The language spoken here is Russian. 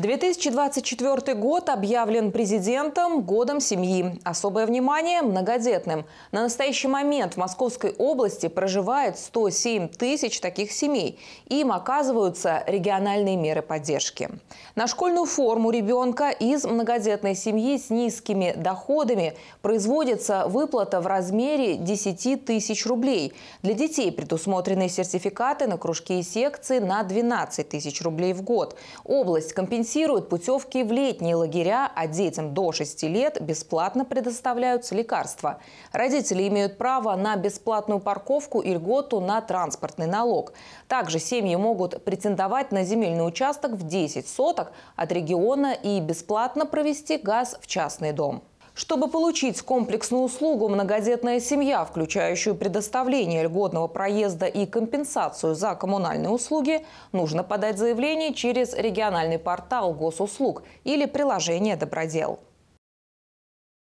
2024 год объявлен президентом годом семьи. Особое внимание – многодетным. На настоящий момент в Московской области проживает 107 тысяч таких семей. Им оказываются региональные меры поддержки. На школьную форму ребенка из многодетной семьи с низкими доходами производится выплата в размере 10 тысяч рублей. Для детей предусмотрены сертификаты на кружки и секции на 12 тысяч рублей в год. Область компенсирует компенсируют путевки в летние лагеря, а детям до 6 лет бесплатно предоставляются лекарства. Родители имеют право на бесплатную парковку и льготу на транспортный налог. Также семьи могут претендовать на земельный участок в 10 соток от региона и бесплатно провести газ в частный дом. Чтобы получить комплексную услугу, многодетная семья, включающую предоставление льготного проезда и компенсацию за коммунальные услуги, нужно подать заявление через региональный портал госуслуг или приложение «Добродел».